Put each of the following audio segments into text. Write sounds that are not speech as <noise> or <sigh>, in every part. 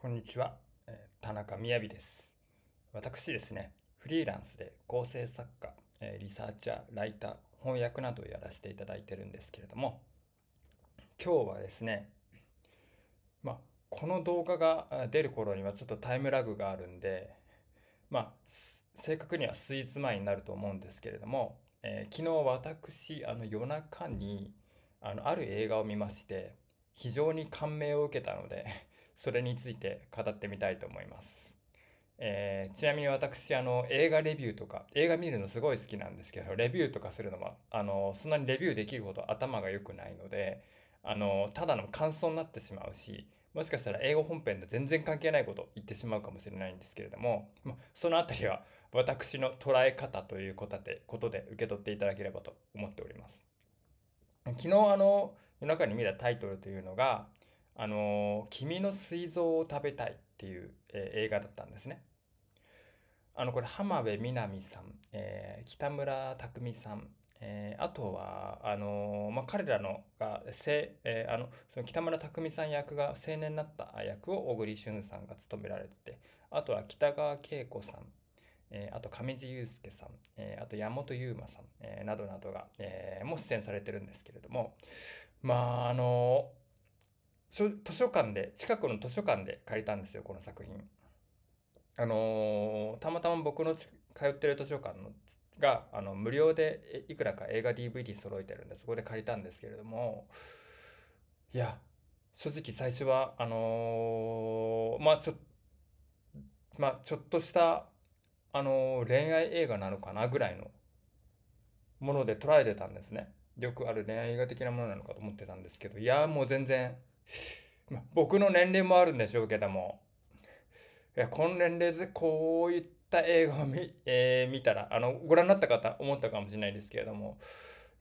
こんにちは、え田中みやびです。私ですね、フリーランスで構成作家、えリサーチャー、ライター、翻訳などをやらせていただいてるんですけれども、今日はですね、まあ、この動画が出る頃にはちょっとタイムラグがあるんで、まあ、正確にはスイーツ前になると思うんですけれども、えー、昨日私、あの夜中に、あの、ある映画を見まして、非常に感銘を受けたのでそれについて語ってみたいと思います。えー、ちなみに私あの映画レビューとか映画見るのすごい好きなんですけどレビューとかするのはあのそんなにレビューできるほど頭が良くないのであのただの感想になってしまうしもしかしたら英語本編と全然関係ないこと言ってしまうかもしれないんですけれども、ま、その辺りは私の捉え方ということでことで受け取っていただければと思っております昨日あの夜中に見たタイトルというのがあの、君の膵臓を食べたいっていう、えー、映画だったんですね。あの、これ、浜辺美波さん、えー、北村匠海さん、えー、あとは、あのー、まあ、彼らのが、せ、えー、あの、その北村匠海さん役が青年になった役を小栗旬さんが務められてて、あとは北川景子さん、えー、あと上地雄介さん、えー、あと山本優馬さん、えー、などなどが、えー、も出演されてるんですけれども、まあ、あの図書館で、近くの図書館で借りたんですよ、この作品。あのー、たまたま僕の通ってる図書館のが、あの、無料でいくらか映画 DVD 揃えてるんで、そこで借りたんですけれども、いや、正直最初は、あのー、まあちょ、まあ、ちょっとした、あのー、恋愛映画なのかなぐらいのもので捉えてたんですね。よくある恋愛映画的なものなのかと思ってたんですけど、いや、もう全然、ま、僕の年齢もあるんでしょうけども、この年齢でこういった映画を見, <laughs> えー、見たら、あの、ご覧になった方、思ったかもしれないですけれども、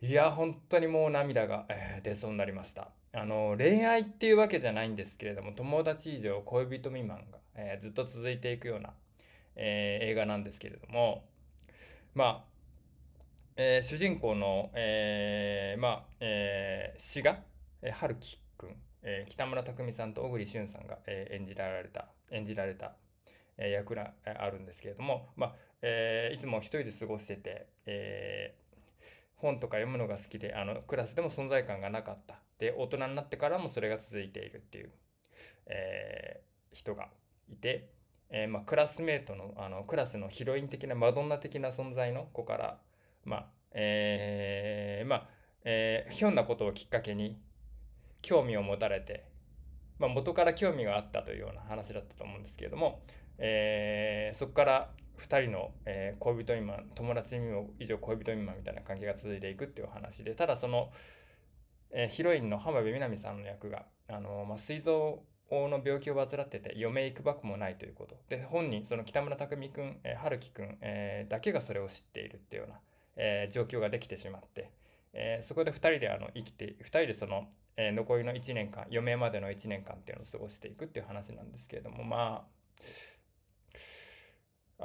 いや、本当にもう涙が、えー、出そうになりました。あの、恋愛っていうわけじゃないんですけれども、友達以上恋人未満が、えー、ずっと続いていくような、えー、映画なんですけれども、まあ、えー、主人公の、えー、まあ、えー、志賀、え春樹くんえー、北村匠海さんと小栗旬さんが、えー、演じられた、演じられた、えー、役があるんですけれども、まあ、えいつも一人で過ごしてて、え本とか読むのが好きで、あの、クラスでも存在感がなかった。で、大人になってからもそれが続いているっていう、え人がいて、えまあ、クラスメートの、あの、クラスのヒロイン的な、マドンナ的な存在の子から、まあ、えまあ、えひょんなことをきっかけに、興味を持たれて、まあ、元から興味があったというような話だったと思うんですけれども、えー、そこから2人の、えー、恋人未満友達以上恋人未満みたいな関係が続いていくっていう話でただその、えー、ヒロインの浜辺美波さんの役があの、まあ、膵臓の病気を患ってて嫁行いくばくもないということで本人その北村匠海君、え春樹君、えー、だけがそれを知っているっていうような、えー、状況ができてしまって、えー、そこで2人であの生きて2人でそのえー、残りの1年間余命までの1年間っていうのを過ごしていくっていう話なんですけれどもまあ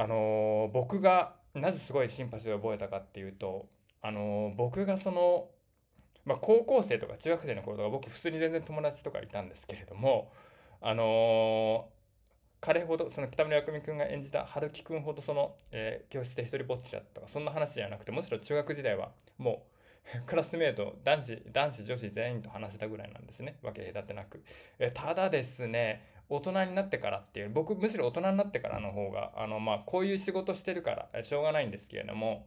あのー、僕がなぜすごいシンパシーを覚えたかっていうとあのー、僕がその、まあ、高校生とか中学生の頃とか僕普通に全然友達とかいたんですけれどもあの彼ほどその北村薬美君が演じた春樹君ほどその、えー、教室で一人ぼっちだったとかそんな話じゃなくてむしろ中学時代はもう <laughs> クラスメート、男子、男子、女子全員と話せたぐらいなんですね。分け隔てなく。えただですね、大人になってからっていう、僕、むしろ大人になってからの方が、あの、まあ、こういう仕事してるから、しょうがないんですけれども、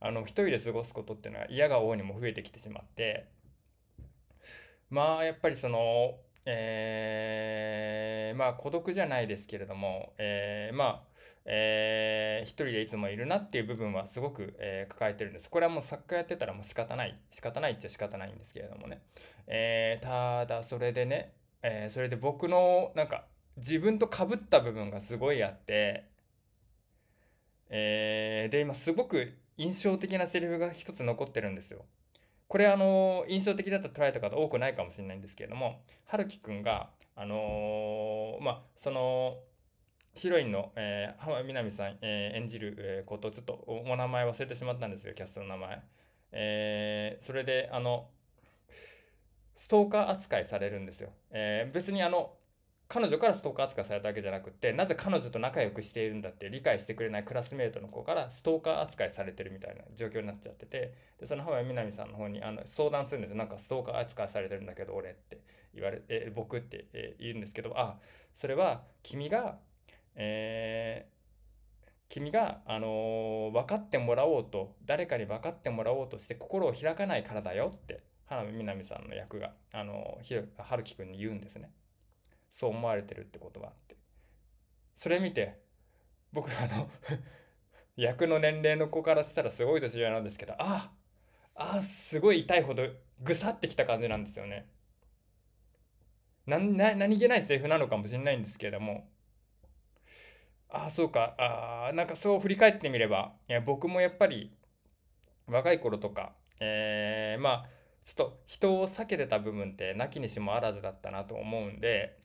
あの、一人で過ごすことっていうのは嫌が多いにも増えてきてしまって、まあ、やっぱりその、えー、まあ、孤独じゃないですけれども、えー、まあ、えー、一人でいつもいるなっていう部分はすごく、えー、抱えてるんです。これはもう作家やってたらもう仕方ない。仕方ないっちゃ仕方ないんですけれどもね。えー、ただそれでね、えー、それで僕のなんか自分と被った部分がすごいあって、えー、で今すごく印象的なセリフが一つ残ってるんですよ。これあの印象的だった捉えた方多くないかもしれないんですけれども春樹くんがあのー、まあそのヒロインの、えー、浜みなみさん、えー、演じる、えー、こと、ちょっとお名前忘れてしまったんですよキャストの名前。えー、それで、あの、ストーカー扱いされるんですよ。えー、別にあの、彼女からストーカー扱いされたわけじゃなくて、なぜ彼女と仲良くしているんだって理解してくれないクラスメートの子からストーカー扱いされてるみたいな状況になっちゃってて、で、その浜みなみさんの方にあの相談するんですよ。なんかストーカー扱いされてるんだけど、俺って言われて、僕って言うんですけど、あ、それは君がえー、君が、あのー、分かってもらおうと、誰かに分かってもらおうとして心を開かないからだよって、花見みなみさんの役が、あのー、ひろ、はるきくんに言うんですね。そう思われてるってことはって。それ見て、僕あの <laughs> 役の年齢の子からしたらすごい年上なんですけど、ああ、あすごい痛いほどぐさってきた感じなんですよね。な、な、何気ないセリフなのかもしれないんですけれども、ああ、そうか。ああ、なんかそう振り返ってみれば、い僕もやっぱり若い頃とか、えー、まあ、ちょっと人を避けてた部分ってなきにしもあらずだったなと思うんで、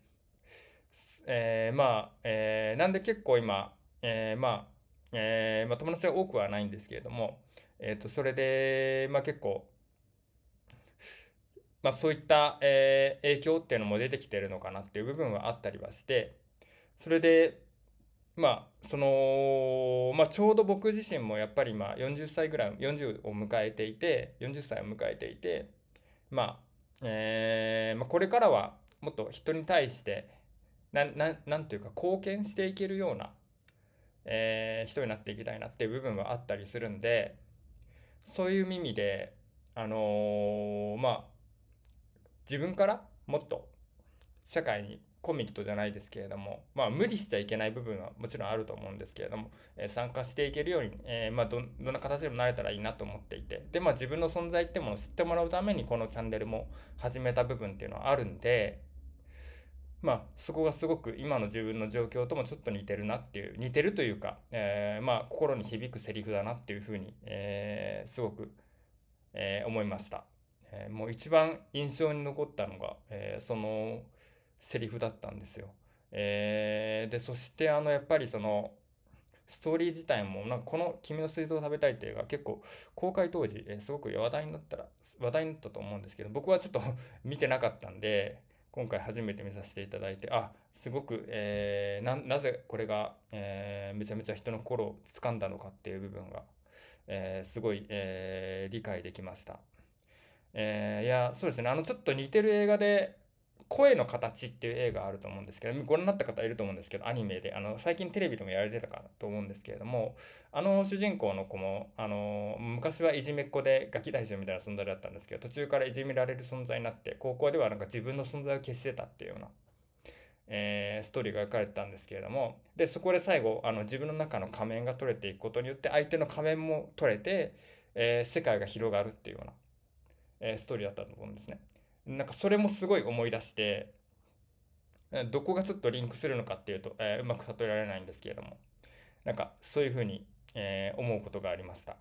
えー、まあ、えー、なんで結構今、えー、まあ、えー、まあ、友達は多くはないんですけれども、えっ、ー、と、それで、まあ結構、まあ、そういった、えー、影響っていうのも出てきてるのかなっていう部分はあったりはして、それで、まあそのまあ、ちょうど僕自身もやっぱりまあ40歳ぐらい40を迎えていて40歳を迎えていて、まあえー、まあ、これからはもっと人に対して何というか貢献していけるような、えー、人になっていきたいなっていう部分はあったりするんでそういう意味であのー、まあ自分からもっと社会にコミットじゃないですけれども、まあ、無理しちゃいけない部分はもちろんあると思うんですけれども、えー、参加していけるように、えー、まあ、どんな形でもなれたらいいなと思っていて、で、まあ、自分の存在ってものを知ってもらうために、このチャンネルも始めた部分っていうのはあるんで、まあ、そこがすごく今の自分の状況ともちょっと似てるなっていう、似てるというか、えー、まあ、心に響くセリフだなっていうふうに、えすごく、え思いました。えもう一番印象に残ったのが、えその、セリフだったんですよ。えー、で、そしてあの、やっぱりその、ストーリー自体も、なんかこの君の水臓を食べたいっていう映画結構公開当時、えー、すごく話題になったら、話題になったと思うんですけど、僕はちょっと <laughs> 見てなかったんで、今回初めて見させていただいて、あ、すごく、えー、な、なぜこれが、えー、めちゃめちゃ人の心を掴んだのかっていう部分が、えー、すごい、えー、理解できました。えー、いや、そうですね。あの、ちょっと似てる映画で、声の形っていう映画あると思うんですけど、ご覧になった方いると思うんですけど、アニメで、あの、最近テレビでもやられてたかと思うんですけれども、あの主人公の子も、あの、昔はいじめっ子でガキ大将みたいな存在だったんですけど、途中からいじめられる存在になって、高校ではなんか自分の存在を消してたっていうような、えー、ストーリーが書かれてたんですけれども、で、そこで最後、あの、自分の中の仮面が取れていくことによって、相手の仮面も取れて、えー、世界が広がるっていうような、えー、ストーリーだったと思うんですね。なんかそれもすごい思い出して、どこがちょっとリンクするのかっていうと、えー、うまく例えられないんですけれども、なんかそういうふうに、えー、思うことがありました。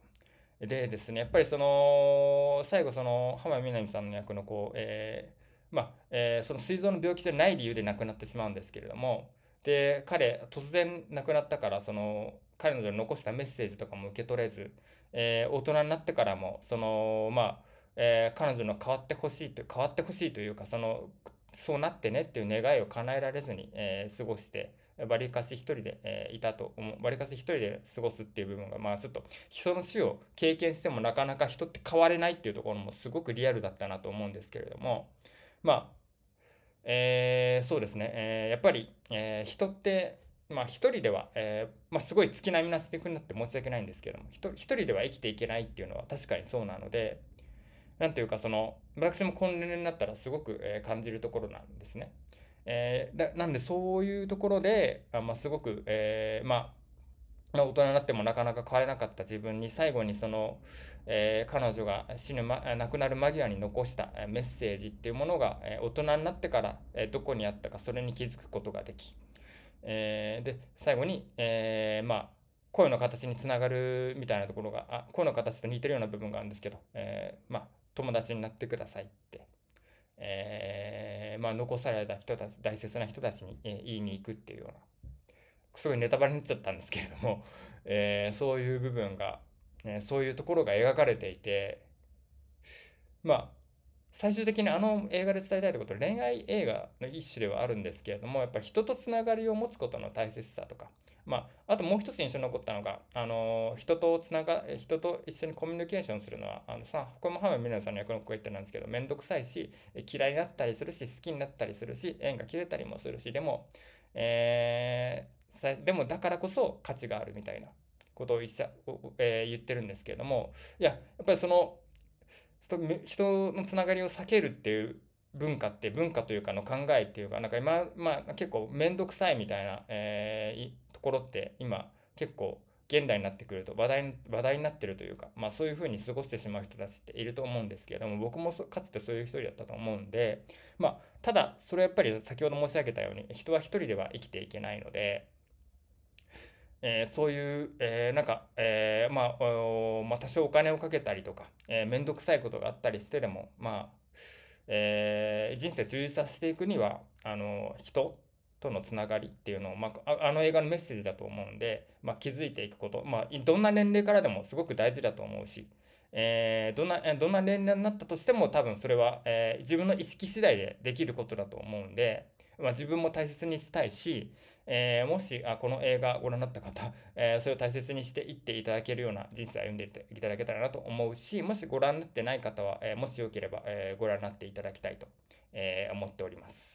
でですね、やっぱりその、最後その、浜みなみさんの役の子、えー、まあ、えー、その膵臓の病気じゃない理由で亡くなってしまうんですけれども、で、彼、突然亡くなったから、その、彼の残したメッセージとかも受け取れず、えー、大人になってからも、その、まあ、えー、彼女の変わってほしいと変わってほしいというかそのそうなってねっていう願いを叶えられずに、えー、過ごして、バリカシ一人で、えー、いたと思う。バリカシ一人で過ごすっていう部分が、まあちょっと人の死を経験してもなかなか人って変われないっていうところもすごくリアルだったなと思うんですけれども、まあ、えー、そうですね、えー、やっぱり、え人って、まあ一人では、えまあ、すごい月並みなセリフになって申し訳ないんですけども、一人では生きていけないっていうのは確かにそうなので、なんというかその、私も今年になったらすごく、え感じるところなんですね。えー、だなんでそういうところで、あますごく、えー、まあ、大人になってもなかなか変われなかった自分に最後にその、えー、彼女が死ぬ、ま、亡くなる間際に残したメッセージっていうものが、え大人になってから、えどこにあったかそれに気づくことができ、えで最後に、えまあ声の形につながるみたいなところがあ声の形と似てるような部分があるんですけど、えー、まあ友達になってくださいって、えー、まあ、残された人たち、大切な人たちに、え言いに行くっていうような、すごいネタバレになっちゃったんですけれども、<laughs> えー、そういう部分が、えそういうところが描かれていて、まあ、最終的にあの映画で伝えたいってことは恋愛映画の一種ではあるんですけれどもやっぱり人とつながりを持つことの大切さとかまあ、あともう一つ印象に残ったのが、あの人とつなが、人と一緒にコミュニケーションするのは、あのさ、ここも浜辺美奈さんの役の子が言ってなんですけど、めんどくさいし、嫌いになったりするし、好きになったりするし、縁が切れたりもするし、でも、えー、でもだからこそ価値があるみたいなことを一社、えー、言ってるんですけれども、いや、やっぱりその、人のつながりを避けるっていう文化って文化というかの考えっていうか、なんか今、まあ結構めんどくさいみたいな、えー、ところって今結構現代になってくると話題話題になってるというか、まあそういうふうに過ごしてしまう人たちっていると思うんですけれども、僕もかつてそういう一人だったと思うんで、まあただそれはやっぱり先ほど申し上げたように人は一人では生きていけないので、えー、そういう、えー、なんか、えー、まあ、まあ、多少お金をかけたりとか、えー、めんどくさいことがあったりしてでも、まあ、えー、人生充実させていくには、あの、人とのつながりっていうのを、まあ、あの映画のメッセージだと思うんで、まあ、気づいていくこと、まあ、どんな年齢からでもすごく大事だと思うし、えー、どんなどんな年齢になったとしても多分それは、えー、自分の意識次第でできることだと思うんで、は自分も大切にしたいし、えー、もしあこの映画ご覧になった方、<laughs> えー、それを大切にしていっていただけるような人生を歩んでいただけたらなと思うし、もしご覧になってない方は、えー、もしよければ、えご覧になっていただきたいと、え思っております。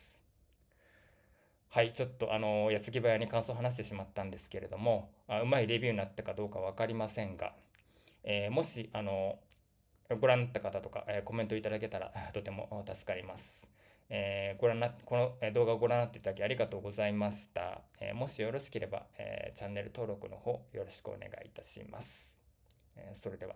はい、ちょっとあの、矢継ぎ早に感想を話してしまったんですけれども、あうまいレビューになったかどうか分かりませんが、えもし、あの、ご覧になった方とか、えコメントいただけたら <laughs> とても助かります。えー、ご覧な、この動画をご覧になっていただきありがとうございました。えー、もしよろしければ、えー、チャンネル登録の方よろしくお願いいたします。えそれでは。